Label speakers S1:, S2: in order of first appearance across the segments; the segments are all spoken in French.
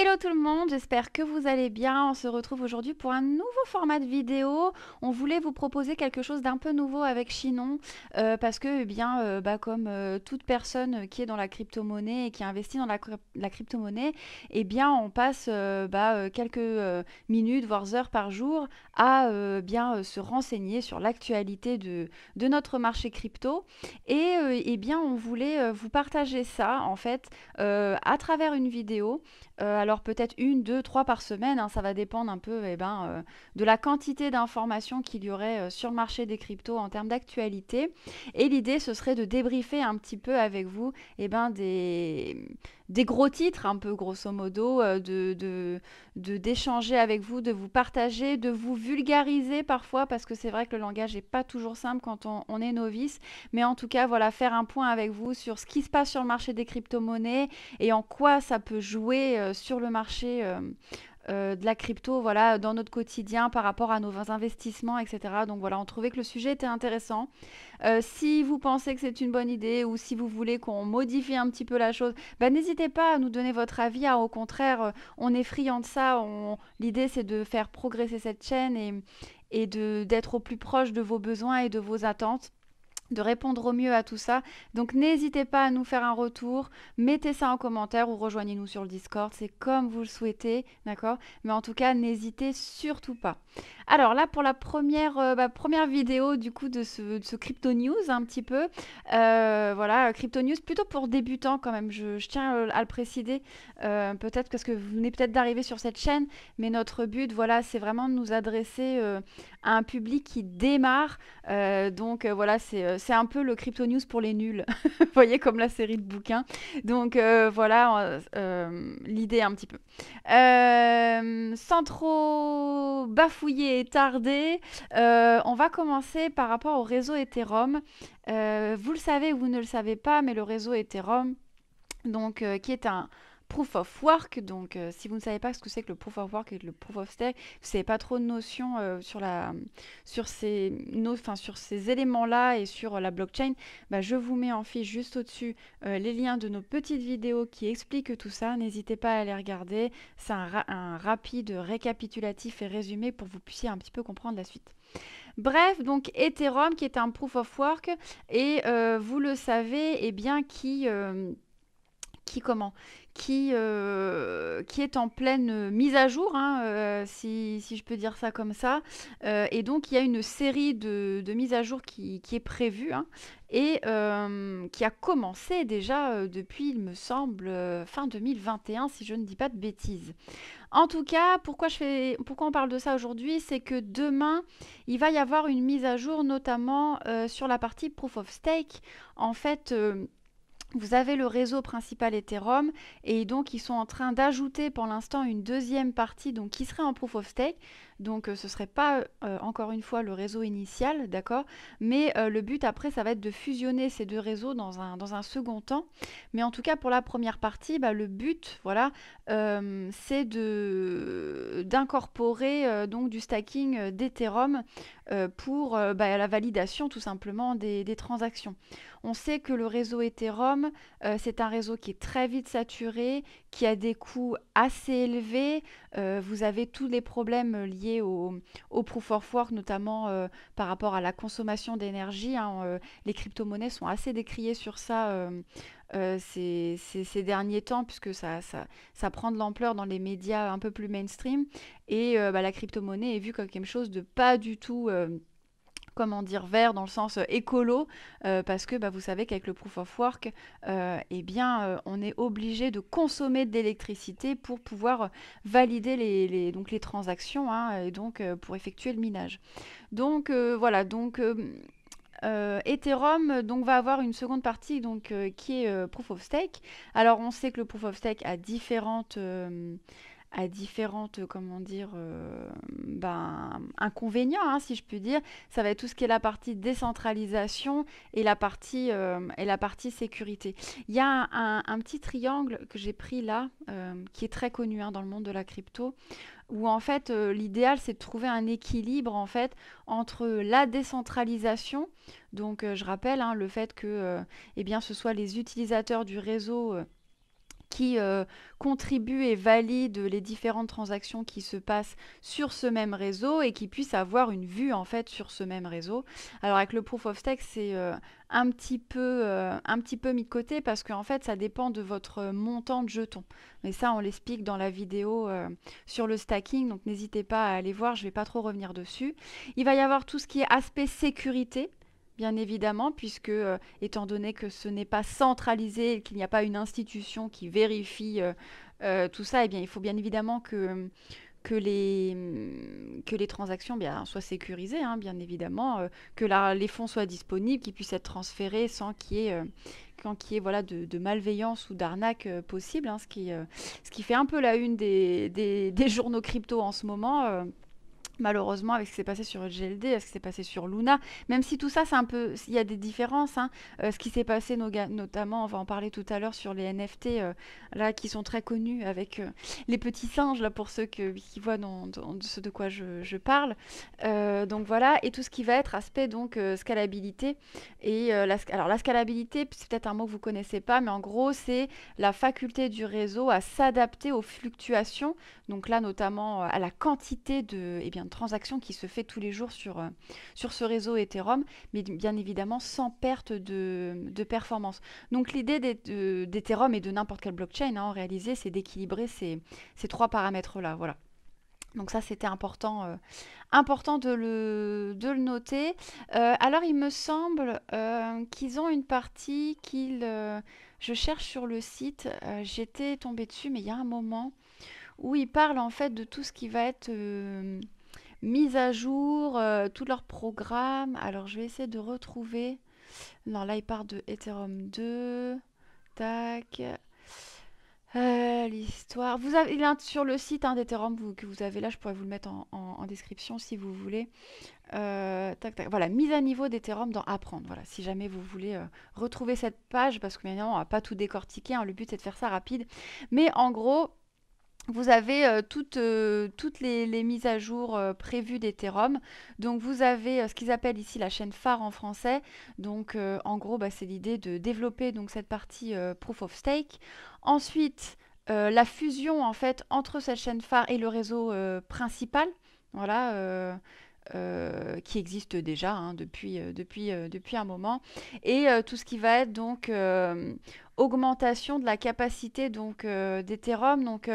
S1: Hello tout le monde, j'espère que vous allez bien. On se retrouve aujourd'hui pour un nouveau format de vidéo. On voulait vous proposer quelque chose d'un peu nouveau avec Chinon euh, parce que, eh bien, euh, bah, comme euh, toute personne qui est dans la crypto-monnaie et qui investit dans la, crypto-monnaie, eh bien, on passe bah, quelques minutes, voire heures par jour à bien se renseigner sur l'actualité de, notre marché crypto. Et eh bien, on voulait vous partager ça en fait à travers une vidéo alors peut-être une, deux, trois par semaine. Hein, ça va dépendre un peu eh ben, euh, de la quantité d'informations qu'il y aurait euh, sur le marché des cryptos en termes d'actualité. Et l'idée, ce serait de débriefer un petit peu avec vous et eh ben, des, des gros titres, un peu grosso modo, euh, d'échanger de, de, d'échanger avec vous, de vous partager, de vous vulgariser parfois, parce que c'est vrai que le langage n'est pas toujours simple quand on, on, est novice. Mais en tout cas, voilà, faire un point avec vous sur ce qui se passe sur le marché des crypto-monnaies et en quoi ça peut jouer sur le marché euh, euh, de la crypto, voilà, dans notre quotidien par rapport à nos investissements, etc. Donc voilà, on trouvait que le sujet était intéressant. Euh, si vous pensez que c'est une bonne idée ou si vous voulez qu'on modifie un petit peu la chose, ben, n'hésitez pas à nous donner votre avis. Hein, au contraire, on est friand de ça. L'idée, c'est de faire progresser cette chaîne et, et de, d'être au plus proche de vos besoins et de vos attentes de répondre au mieux à tout ça. Donc n'hésitez pas à nous faire un retour, mettez ça en commentaire ou rejoignez-nous sur le Discord, c'est comme vous le souhaitez, d'accord Mais en tout cas, n'hésitez surtout pas. Alors là, pour la première, euh, bah, première vidéo du coup de ce, crypto news un petit peu, euh, voilà, crypto news plutôt pour débutants quand même. Je, tiens euh, à le préciser, peut-être parce que vous venez peut-être d'arriver sur cette chaîne, mais notre but, voilà, c'est vraiment de nous adresser à un public qui démarre. donc voilà, c'est un peu le crypto news pour les nuls, vous voyez comme la série de bouquins. Donc voilà l'idée un petit peu. sans trop bafouiller tarder. Euh, on va commencer par rapport au réseau Ethereum. Euh, vous le savez ou vous ne le savez pas, mais le réseau Ethereum, donc, euh, qui est un, proof of work. Donc, euh, si vous ne savez pas ce que c'est que le proof of work et le proof of stake, vous n'avez pas trop de notions euh, sur, la, sur ces, ces éléments-là et sur euh, la blockchain, bah, je vous mets en fiche juste au-dessus les liens de nos petites vidéos qui expliquent tout ça. N'hésitez pas à les regarder. C'est un, rapide récapitulatif et résumé pour que vous puissiez un petit peu comprendre la suite. Bref, donc Ethereum qui est un proof of work et vous le savez, et eh bien qui qui comment qui, euh, qui est en pleine mise à jour, hein, euh, si, je peux dire ça comme ça. Euh, et donc, il y a une série de, mises à jour qui, est prévue hein, et qui a commencé déjà depuis, il me semble, fin 2021, si je ne dis pas de bêtises. En tout cas, pourquoi, je fais, pourquoi on parle de ça aujourd'hui C'est que demain, il va y avoir une mise à jour, notamment sur la partie Proof of Stake. En fait, vous avez le réseau principal Ethereum et donc ils sont en train d'ajouter pour l'instant une deuxième partie qui serait en proof of stake donc euh, ce ne serait pas euh, encore une fois le réseau initial, d'accord Mais euh, le but après, ça va être de fusionner ces deux réseaux dans un, dans un second temps. Mais en tout cas, pour la première partie, bah, le but, voilà, c'est d'incorporer donc du stacking d'Ethereum pour bah, la validation tout simplement des, transactions. On sait que le réseau Ethereum, c'est un réseau qui est très vite saturé, qui a des coûts assez élevés. vous avez tous les problèmes liés au, proof of work, notamment euh, par rapport à la consommation d'énergie. Hein, euh, les crypto-monnaies sont assez décriées sur ça euh, ces, derniers temps, puisque ça, ça, prend de l'ampleur dans les médias un peu plus mainstream. Et bah, la crypto-monnaie est vue comme quelque chose de pas du tout comment dire, vert dans le sens euh, écolo, euh, parce que bah, vous savez qu'avec le proof of work, euh, eh bien, on est obligé de consommer de l'électricité pour pouvoir valider les, donc les transactions hein, et donc pour effectuer le minage. Donc voilà, donc. Ethereum donc, va avoir une seconde partie donc, qui est Proof of Stake. Alors on sait que le Proof of Stake a différentes, à différentes, comment dire, euh, ben, inconvénients, hein, si je puis dire. Ça va être tout ce qui est la partie décentralisation et la partie, euh, et la partie sécurité. Il y a un, petit triangle que j'ai pris là, euh, qui est très connu hein, dans le monde de la crypto, où en fait l'idéal c'est de trouver un équilibre en fait entre la décentralisation, donc je rappelle hein, le fait que eh bien ce soit les utilisateurs du réseau qui euh, contribue et valide les différentes transactions qui se passent sur ce même réseau et qui puisse avoir une vue en fait sur ce même réseau. Alors avec le proof of stake, c'est euh, un petit peu euh, un petit peu mis de côté parce qu'en fait ça dépend de votre montant de jetons. Mais ça on l'explique dans la vidéo sur le stacking, donc n'hésitez pas à aller voir, je ne vais pas trop revenir dessus. Il va y avoir tout ce qui est aspect sécurité bien évidemment, puisque euh, étant donné que ce n'est pas centralisé qu'il n'y a pas une institution qui vérifie euh, euh, tout ça, et eh bien, il faut bien évidemment que, que, les, mm, que les transactions eh soient sécurisées, hein, bien évidemment, que les fonds soient disponibles, qu'ils puissent être transférés sans qu'il y ait, quand qu'il y ait voilà, de, malveillance ou d'arnaque possible, hein, ce, qui, ce qui fait un peu la une des, des journaux crypto en ce moment malheureusement avec ce qui s'est passé sur GLD, avec ce qui s'est passé sur Luna, même si tout ça, c'est un peu, il y a des différences. Hein. Euh, ce qui s'est passé notamment, on va en parler tout à l'heure sur les NFT euh, là qui sont très connus avec euh, les petits singes là pour ceux qui voient ce de quoi je, parle. donc voilà, et tout ce qui va être aspect donc scalabilité et la, alors la scalabilité, c'est peut-être un mot que vous connaissez pas, mais en gros c'est la faculté du réseau à s'adapter aux fluctuations. Donc là notamment à la quantité de, eh bien transaction qui se fait tous les jours sur, euh, sur ce réseau Ethereum, mais bien évidemment sans perte de, performance. Donc l'idée d'Ethereum et de n'importe quelle blockchain hein, en c'est d'équilibrer ces, trois paramètres-là. Voilà. Donc ça, c'était important, euh, important de, le, de le noter. Euh, alors, il me semble qu'ils ont une partie qu'ils... je cherche sur le site, j'étais tombée dessus, mais il y a un moment où ils parlent en fait de tout ce qui va être Mise à jour euh, tous tout leur programme. Alors, je vais essayer de retrouver. Non, là, il part de Ethereum 2. Tac. Euh, l'histoire. Vous avez, il sur le site hein, d'Ethereum que vous avez là. Je pourrais vous le mettre en, description si vous voulez. Euh, tac, tac. Voilà, mise à niveau d'Ethereum dans Apprendre. Voilà, si jamais vous voulez retrouver cette page, parce que bien on va pas tout décortiquer. Hein. le but, c'est de faire ça rapide. Mais en gros, vous avez euh, toutes, euh, toutes les, mises à jour euh, prévues d'Ethereum. Donc vous avez ce qu'ils appellent ici la chaîne phare en français. Donc en gros, bah, c'est l'idée de développer donc, cette partie proof of stake. Ensuite, la fusion en fait entre cette chaîne phare et le réseau principal. Voilà. qui existe déjà hein, depuis, depuis, depuis un moment, et tout ce qui va être donc augmentation de la capacité donc d'Ethereum, donc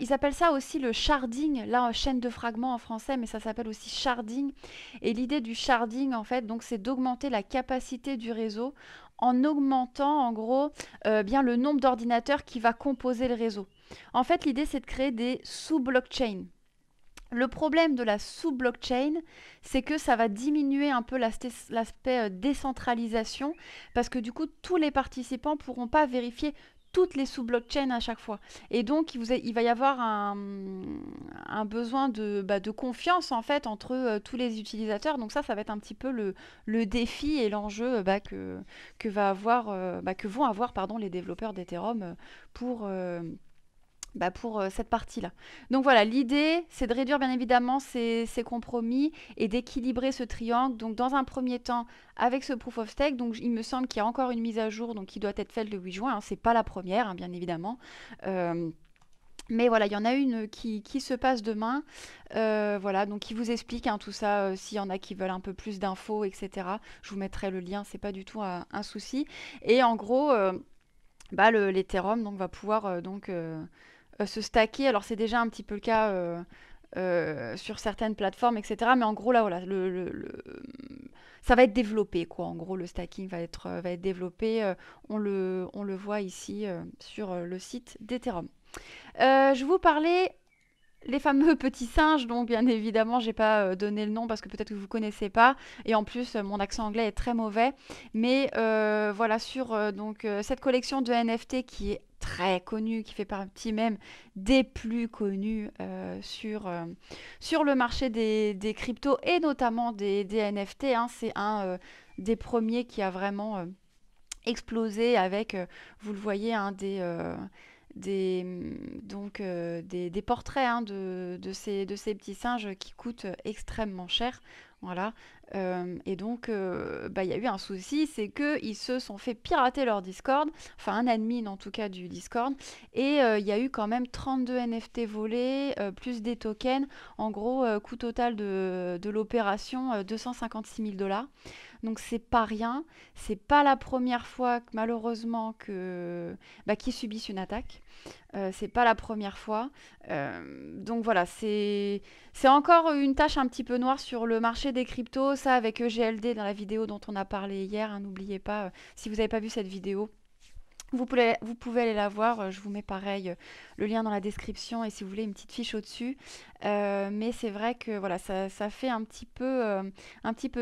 S1: ils appellent ça aussi le sharding, là chaîne de fragments en français, mais ça s'appelle aussi sharding. Et l'idée du sharding, en fait, donc c'est d'augmenter la capacité du réseau en augmentant en gros euh, bien le nombre d'ordinateurs qui va composer le réseau. En fait, l'idée c'est de créer des sous-blockchains. Le problème de la sous-blockchain, c'est que ça va diminuer un peu l'aspect euh, décentralisation, parce que du coup, tous les participants ne pourront pas vérifier toutes les sous-blockchains à chaque fois. Et donc, il, va y avoir un, besoin de, bah, de, confiance, en fait, entre euh, tous les utilisateurs. Donc ça, ça va être un petit peu le, défi et l'enjeu euh, bah, que, euh, bah, que vont avoir pardon, les développeurs d'Ethereum pour... Bah, pour euh, cette partie-là. Donc voilà, l'idée, c'est de réduire bien évidemment ces, compromis et d'équilibrer ce triangle. Donc dans un premier temps, avec ce proof of stake, donc il me semble qu'il y a encore une mise à jour donc qui doit être faite le 8 juin. Ce hein. C'est pas la première, hein, bien évidemment. Euh, mais voilà, il y en a une qui, se passe demain, euh, voilà, donc qui vous explique hein, tout ça, s'il y en a qui veulent un peu plus d'infos, etc. Je vous mettrai le lien, c'est pas du tout un, souci. Et en gros, bah, l'Ethereum donc, va pouvoir donc euh, se stacker. Alors c'est déjà un petit peu le cas euh, euh, sur certaines plateformes, etc. Mais en gros, là, voilà, le, ça va être développé, quoi. En gros, le stacking va être, va être développé. on, le, on le voit ici sur le site d'Ethereum. je vous parlais les fameux petits singes, donc bien évidemment, j'ai pas donné le nom parce que peut-être que vous connaissez pas. Et en plus, mon accent anglais est très mauvais. Mais voilà, sur donc cette collection de NFT qui est très connu, qui fait partie même des plus connus euh, sur, euh, sur le marché des, cryptos et notamment des, NFT. Hein. C'est un euh, des premiers qui a vraiment explosé avec, vous le voyez, un des des, donc, euh, des, portraits hein, de, ces, petits singes qui coûtent extrêmement cher. Voilà. Euh, et donc, euh, bah, il y a eu un souci, c'est qu'ils se sont fait pirater leur Discord, enfin un admin en tout cas du Discord, et il y a eu quand même 32 NFT volés, plus des tokens, en gros, coût total de, de l'opération 256 000 dollars. Donc c'est pas rien. C'est pas la première fois que, malheureusement que bah, qu'ils subissent une attaque. Euh, c'est pas la première fois. Euh, donc voilà, c'est c'est encore une tâche un petit peu noire sur le marché des cryptos. Ça avec EGLD dans la vidéo dont on a parlé hier. Hein, n'oubliez pas euh, si vous n'avez pas vu cette vidéo. Vous pouvez, aller la voir, euh, je vous mets pareil euh, le lien dans la description et si vous voulez une petite fiche au-dessus. Euh, mais c'est vrai que voilà, ça, fait un petit peu,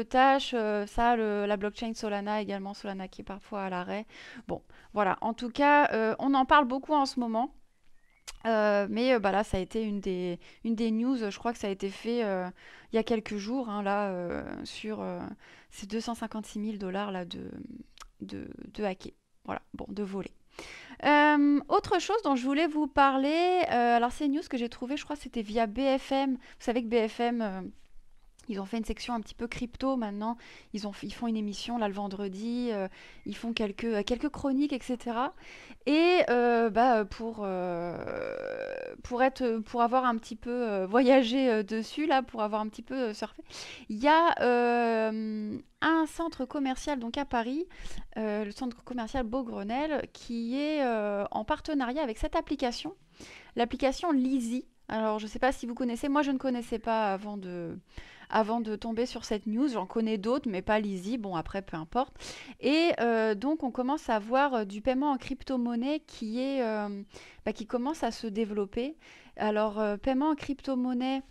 S1: tâche. ça, la blockchain Solana également, Solana qui est parfois à l'arrêt. Bon, voilà, en tout cas, on en parle beaucoup en ce moment. mais bah là, ça a été une des, news, je crois que ça a été fait il y a quelques jours, hein, là, sur ces 256 000 dollars de, de, de hacker. Voilà, bon, de voler. Euh, autre chose dont je voulais vous parler, euh, alors c'est une news que j'ai trouvé je crois que c'était via BFM. Vous savez que BFM euh, ils ont fait une section un petit peu crypto maintenant. Ils, ont, ils font une émission là le vendredi. Euh, ils font quelques, euh, quelques chroniques, etc. Et euh, bah, pour, pour, être, pour avoir un petit peu voyagé dessus, là, pour avoir un petit peu surfé, il y a un centre commercial donc à Paris, le centre commercial beau qui est en partenariat avec cette application, l'application Lizzy. Alors je ne sais pas si vous connaissez, moi je ne connaissais pas avant de, avant de tomber sur cette news. J'en connais d'autres, mais pas Lizzie. Bon, après, peu importe. Et euh, donc, on commence à voir euh, du paiement en crypto-monnaie qui, euh, bah, qui commence à se développer. Alors, paiement en crypto-monnaie.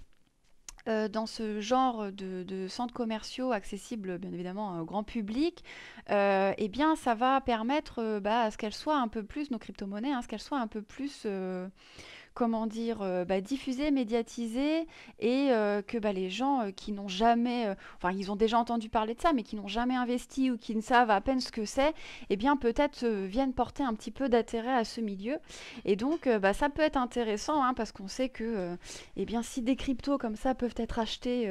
S1: dans ce genre de, centres commerciaux accessibles bien évidemment au grand public, eh bien ça va permettre bah, à ce qu'elles soient un peu plus, nos crypto-monnaies, à hein, ce qu'elles soient un peu plus comment dire, euh, bah, diffuser, médiatiser, et euh, que bah, les gens euh, qui n'ont jamais, enfin ils ont déjà entendu parler de ça, mais qui n'ont jamais investi ou qui ne savent à peine ce que c'est, eh bien peut-être viennent porter un petit peu d'intérêt à ce milieu. Et donc bah, ça peut être intéressant, hein, parce qu'on sait que eh bien, si des cryptos comme ça peuvent être achetés...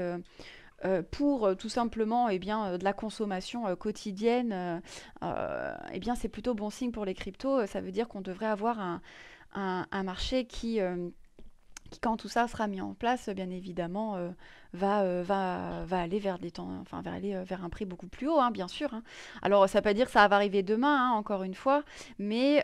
S1: pour tout simplement eh bien, de la consommation quotidienne, eh bien, c'est plutôt bon signe pour les cryptos. Ça veut dire qu'on devrait avoir un, un, marché euh, qui, quand tout ça sera mis en place, bien évidemment, euh, va, euh, va, va aller vers des temps, enfin, vers aller vers un prix beaucoup plus haut, hein, bien sûr. Hein. Alors, ça ne veut pas dire que ça va arriver demain, hein, encore une fois, mais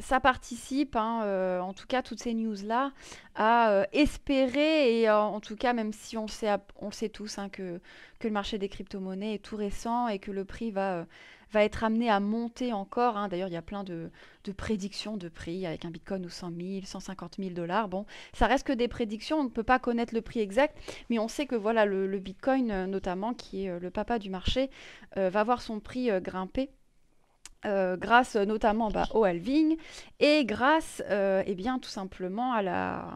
S1: ça participe, en tout cas, toutes ces news-là, à espérer, et en tout cas, même si on sait, on sait tous que, que le marché des crypto-monnaies est tout récent et que le prix va va être amené à monter encore. Hein. D'ailleurs, il y a plein de, prédictions de prix avec un bitcoin ou 100 000, 150 000 dollars. Bon, ça reste que des prédictions, on ne peut pas connaître le prix exact, mais on sait que voilà, le, bitcoin, euh, notamment, qui est euh, le papa du marché, euh, va voir son prix grimper. grâce notamment bah, au halving et grâce eh bien, tout simplement à la,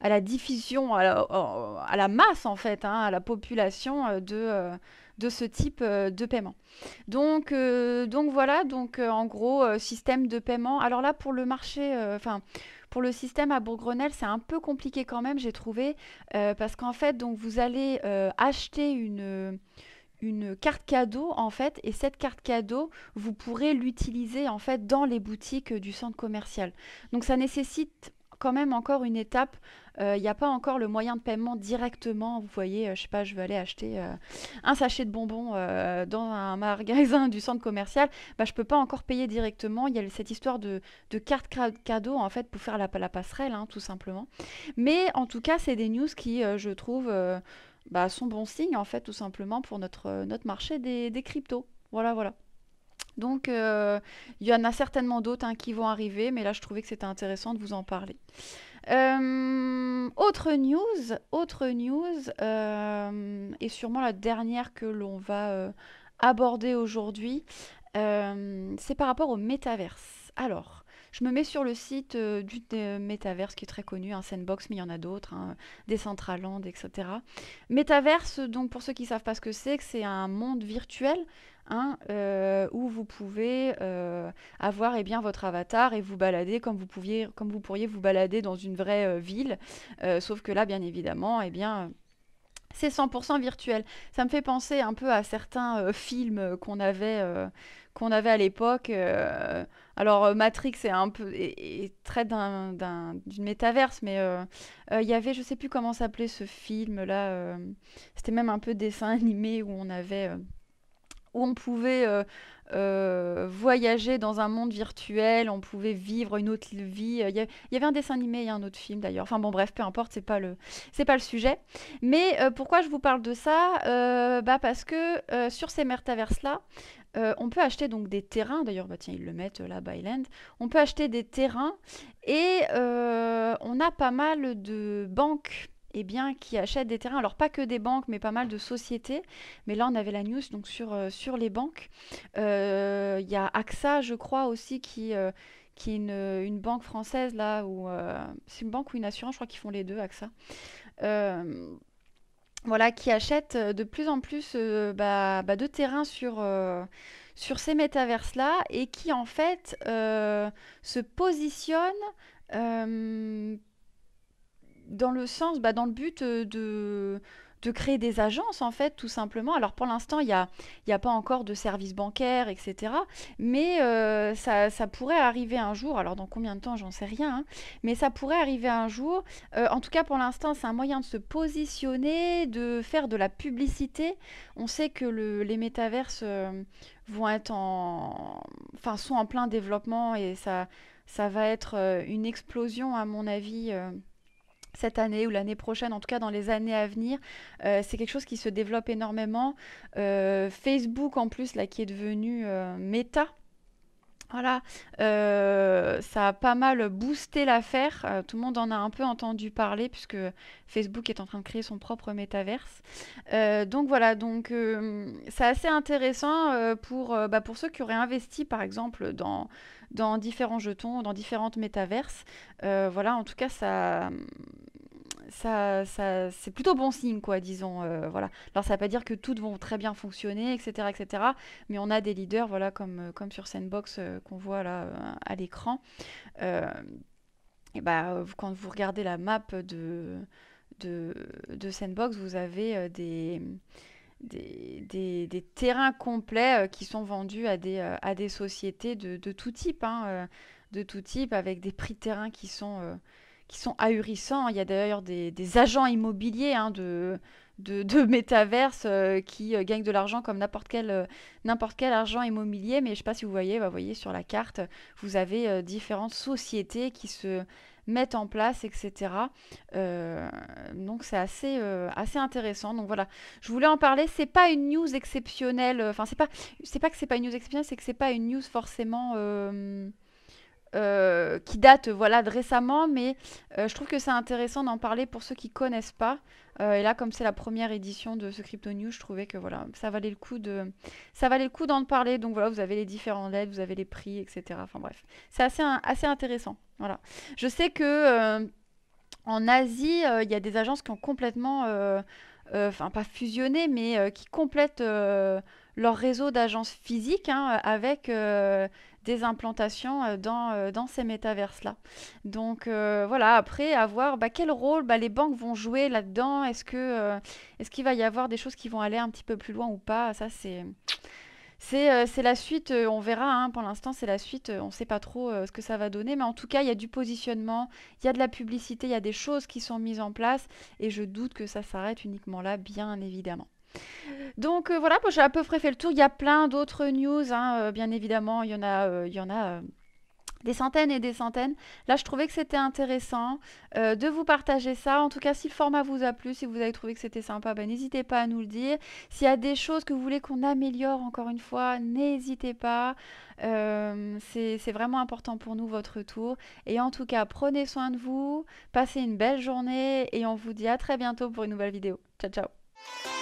S1: à la diffusion, à la, masse en fait, hein, à la population euh, de, euh, de ce type euh, de paiement. Donc, donc voilà, donc en gros, système de paiement. Alors là, pour le marché, enfin. pour le système à Bourgrenelle, c'est un peu compliqué quand même, j'ai trouvé, parce qu'en fait, donc vous allez acheter une, une carte cadeau en fait et cette carte cadeau vous pourrez l'utiliser en fait dans les boutiques du centre commercial donc ça nécessite quand même encore une étape il euh, n'y a pas encore le moyen de paiement directement. Vous voyez, euh, je sais pas, je veux aller acheter euh, un sachet de bonbons dans un magasin du centre commercial. Bah, je ne peux pas encore payer directement. Il y a cette histoire de, carte cadeau, en fait, pour faire la, passerelle, hein, tout simplement. Mais en tout cas, c'est des news qui, je trouve, bah, sont bon signe, en fait, tout simplement, pour notre, marché des, cryptos. Voilà, voilà. Donc, il y en a certainement d'autres hein, qui vont arriver, mais là, je trouvais que c'était intéressant de vous en parler. Euh, autre news, autre news, euh, et sûrement la dernière que l'on va euh, aborder aujourd'hui, c'est par rapport au métaverse. Alors, je me mets sur le site euh, du euh, Metaverse qui est très connu, un hein, Sandbox, mais il y en a d'autres, hein, Decentraland, etc. Metaverse, donc pour ceux qui ne savent pas ce que c'est, c'est un monde virtuel hein, euh, où vous pouvez avoir eh bien, votre avatar et vous balader comme vous, pouviez, comme vous pourriez vous balader dans une vraie ville. sauf que là, bien évidemment, eh bien, c'est 100% virtuel. Ça me fait penser un peu à certains films qu'on avait, qu'on avait à l'époque. Alors, euh, Matrix est un peu. Est, très d'une métaverse, mais euh, euh, il y avait, je sais plus comment s'appelait ce film-là. C'était même un peu dessin animé où on avait où on pouvait euh, euh, voyager dans un monde virtuel, on pouvait vivre une autre vie. Il y, avait un dessin animé et un autre film d'ailleurs. Enfin bon, bref, peu importe, c'est pas le, c'est pas le sujet. Mais euh, pourquoi je vous parle de ça bah Parce que sur ces mertaverses-là, on peut acheter donc des terrains. D'ailleurs, bah tiens, ils le mettent là, Byland. On peut acheter des terrains et on a pas mal de banques eh bien, qui achètent des terrains. Alors pas que des banques, mais pas mal de sociétés. Mais là, on avait la news donc sur, euh, sur les banques. Euh, il y a AXA, je crois, aussi qui euh, qui est une, banque française là où c'est une banque ou une assurance, je crois qu'ils font les deux, AXA. voilà, qui achète de plus en plus bah, bah, de terrains sur, sur ces métaverses-là et qui en fait se positionne dans le sens, bah, dans le but euh, de de créer des agences, en fait, tout simplement. Alors, pour l'instant, il n'y a, y a, pas encore de services bancaires, etc. Mais euh, ça, ça, pourrait arriver un jour. Alors, dans combien de temps, j'en sais rien. Hein, mais ça pourrait arriver un jour. Euh, en tout cas, pour l'instant, c'est un moyen de se positionner, de faire de la publicité. On sait que les métaverses vont être en... Enfin, sont en plein développement et ça, ça va être une explosion, à mon avis cette année ou l'année prochaine, en tout cas dans les années à venir. Euh, c'est quelque chose qui se développe énormément. Euh, Facebook en plus, là, qui est devenu euh, méta. Voilà, ça a pas mal boosté l'affaire. tout le monde en a un peu entendu parler puisque Facebook est en train de créer son propre métaverse. donc voilà, donc c'est assez intéressant pour, bah, pour ceux qui auraient investi par exemple dans, dans différents jetons, dans différentes métaverses. voilà, en tout cas, ça, ça, c'est plutôt bon signe, quoi, disons. Euh, voilà. Alors, ça ne veut pas dire que toutes vont très bien fonctionner, etc., etc. Mais on a des leaders, voilà, comme, euh, comme sur Sandbox euh, qu'on voit là à l'écran. et bah, quand vous regardez la map de, de, Sandbox, vous avez des, des, des, terrains complets qui sont vendus à des, à des sociétés de, de tout type, hein, de tout type, avec des prix de terrain qui sont qui sont ahurissants. Il y a d'ailleurs des, agents immobiliers hein, de, de, métaverse euh, qui euh, gagnent de l'argent comme n'importe quel, euh, quel argent immobilier. Mais je ne sais pas si vous voyez, vous bah, voyez sur la carte, vous avez différentes sociétés qui se mettent en place, etc. donc c'est assez, assez intéressant. Donc voilà, je voulais en parler. C'est pas une news exceptionnelle. Enfin, c'est pas, c'est pas que c'est pas une news exceptionnelle, c'est que c'est pas une news forcément euh, qui date voilà, de récemment, mais euh, je trouve que c'est intéressant d'en parler pour ceux qui ne connaissent pas. Euh, et là, comme c'est la première édition de ce Crypto News, je trouvais que voilà, ça valait le coup de, ça valait le coup d'en parler. Donc voilà, vous avez les différentes lettres, vous avez les prix, etc. Enfin bref, c'est assez, assez intéressant. Voilà. Je sais que en Asie, il y a des agences qui ont complètement, enfin pas fusionné, mais qui complètent leur réseau d'agences physiques hein, euh, avec euh, des implantations euh, dans, dans ces métaverses-là. Donc voilà, après, à voir bah, quel rôle bah, les banques vont jouer là-dedans. Est-ce que est qu'il va y avoir des choses qui vont aller un petit peu plus loin ou pas Ça, c'est. C'est la suite, on verra, hein. pour l'instant c'est la suite, on ne sait pas trop ce que ça va donner, mais en tout cas il y a du positionnement, il y a de la publicité, il y a des choses qui sont mises en place, et je doute que ça s'arrête uniquement là, bien évidemment. Donc euh, voilà, j'ai à peu près fait le tour. Il y a plein d'autres news, hein, euh, bien évidemment. Il y en a, euh, il y en a des centaines et des centaines. Là, je trouvais que c'était intéressant de vous partager ça. En tout cas, si le format vous a plu, si vous avez trouvé que c'était sympa, ben, n'hésitez pas à nous le dire. S'il y a des choses que vous voulez qu'on améliore, encore une fois, n'hésitez pas. C'est vraiment important pour nous, votre tour, Et en tout cas, prenez soin de vous, passez une belle journée et on vous dit à très bientôt pour une nouvelle vidéo. Ciao, ciao